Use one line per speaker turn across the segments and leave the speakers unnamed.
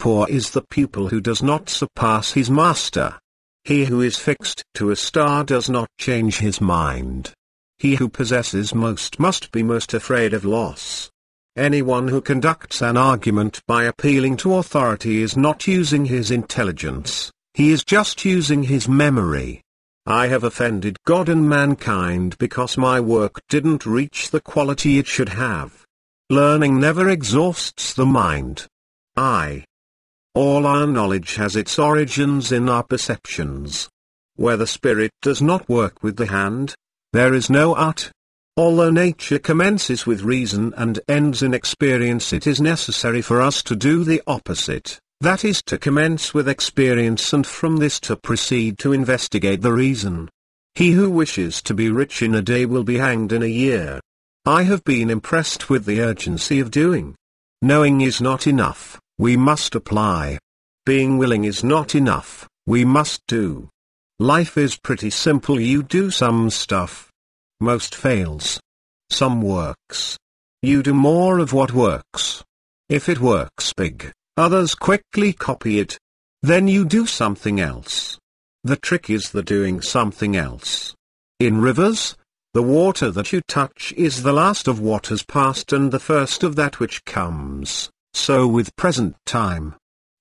Poor is the pupil who does not surpass his master. He who is fixed to a star does not change his mind. He who possesses most must be most afraid of loss. Anyone who conducts an argument by appealing to authority is not using his intelligence, he is just using his memory. I have offended God and mankind because my work didn't reach the quality it should have. Learning never exhausts the mind. I, all our knowledge has its origins in our perceptions. Where the spirit does not work with the hand, there is no art. Although nature commences with reason and ends in experience it is necessary for us to do the opposite, that is to commence with experience and from this to proceed to investigate the reason. He who wishes to be rich in a day will be hanged in a year. I have been impressed with the urgency of doing. Knowing is not enough. We must apply. Being willing is not enough, we must do. Life is pretty simple you do some stuff. Most fails. Some works. You do more of what works. If it works big, others quickly copy it. Then you do something else. The trick is the doing something else. In rivers, the water that you touch is the last of what has passed and the first of that which comes so with present time.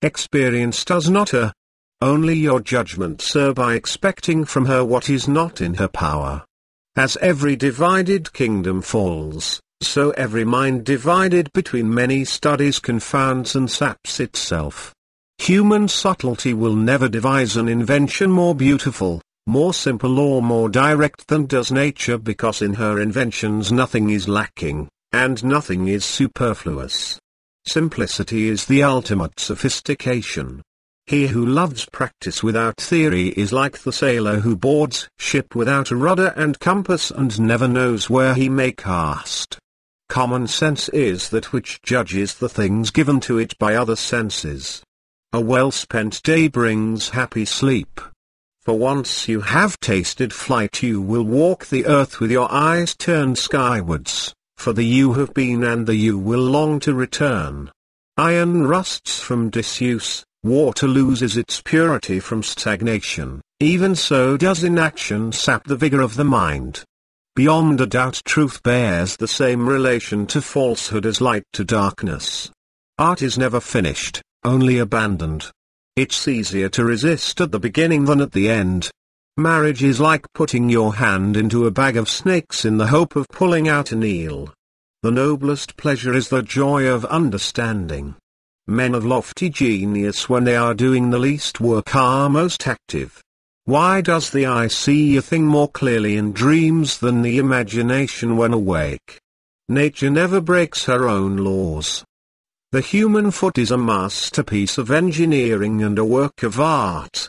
Experience does not err. Only your judgment sir by expecting from her what is not in her power. As every divided kingdom falls, so every mind divided between many studies confounds and saps itself. Human subtlety will never devise an invention more beautiful, more simple or more direct than does nature because in her inventions nothing is lacking, and nothing is superfluous. Simplicity is the ultimate sophistication. He who loves practice without theory is like the sailor who boards ship without a rudder and compass and never knows where he may cast. Common sense is that which judges the things given to it by other senses. A well-spent day brings happy sleep. For once you have tasted flight you will walk the earth with your eyes turned skywards for the you have been and the you will long to return. Iron rusts from disuse, water loses its purity from stagnation, even so does inaction sap the vigor of the mind. Beyond a doubt truth bears the same relation to falsehood as light to darkness. Art is never finished, only abandoned. It's easier to resist at the beginning than at the end, Marriage is like putting your hand into a bag of snakes in the hope of pulling out an eel. The noblest pleasure is the joy of understanding. Men of lofty genius when they are doing the least work are most active. Why does the eye see a thing more clearly in dreams than the imagination when awake? Nature never breaks her own laws. The human foot is a masterpiece of engineering and a work of art.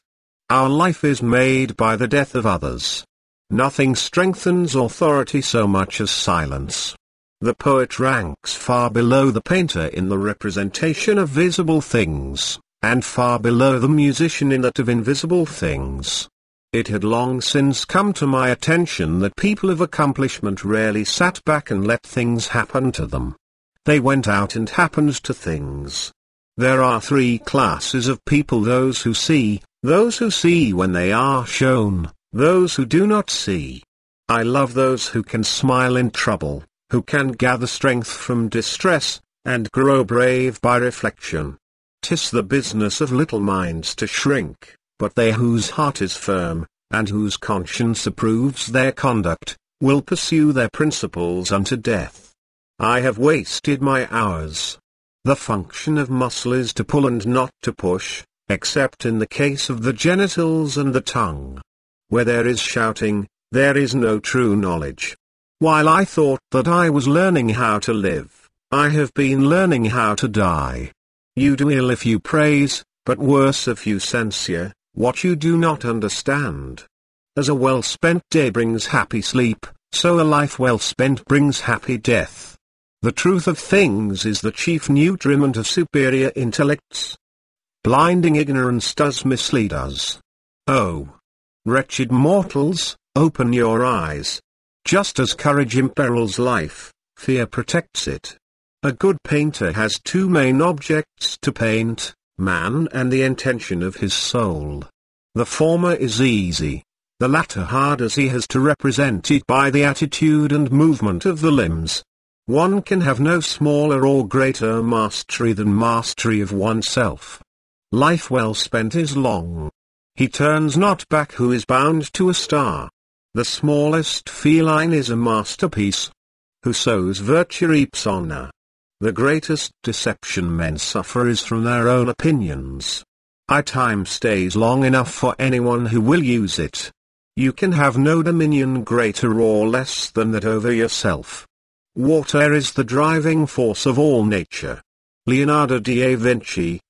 Our life is made by the death of others. Nothing strengthens authority so much as silence. The poet ranks far below the painter in the representation of visible things, and far below the musician in that of invisible things. It had long since come to my attention that people of accomplishment rarely sat back and let things happen to them. They went out and happened to things. There are three classes of people those who see, those who see when they are shown, those who do not see. I love those who can smile in trouble, who can gather strength from distress, and grow brave by reflection. Tis the business of little minds to shrink, but they whose heart is firm, and whose conscience approves their conduct, will pursue their principles unto death. I have wasted my hours, the function of muscle is to pull and not to push, except in the case of the genitals and the tongue. Where there is shouting, there is no true knowledge. While I thought that I was learning how to live, I have been learning how to die. You do ill if you praise, but worse if you censure, what you do not understand. As a well spent day brings happy sleep, so a life well spent brings happy death. The truth of things is the chief nutriment of superior intellects. Blinding ignorance does mislead us. Oh! Wretched mortals, open your eyes. Just as courage imperils life, fear protects it. A good painter has two main objects to paint, man and the intention of his soul. The former is easy, the latter hard as he has to represent it by the attitude and movement of the limbs. One can have no smaller or greater mastery than mastery of oneself. Life well spent is long. He turns not back who is bound to a star. The smallest feline is a masterpiece. Who sows virtue reaps honor. The greatest deception men suffer is from their own opinions. Our time stays long enough for anyone who will use it. You can have no dominion greater or less than that over yourself. Water is the driving force of all nature. Leonardo da Vinci,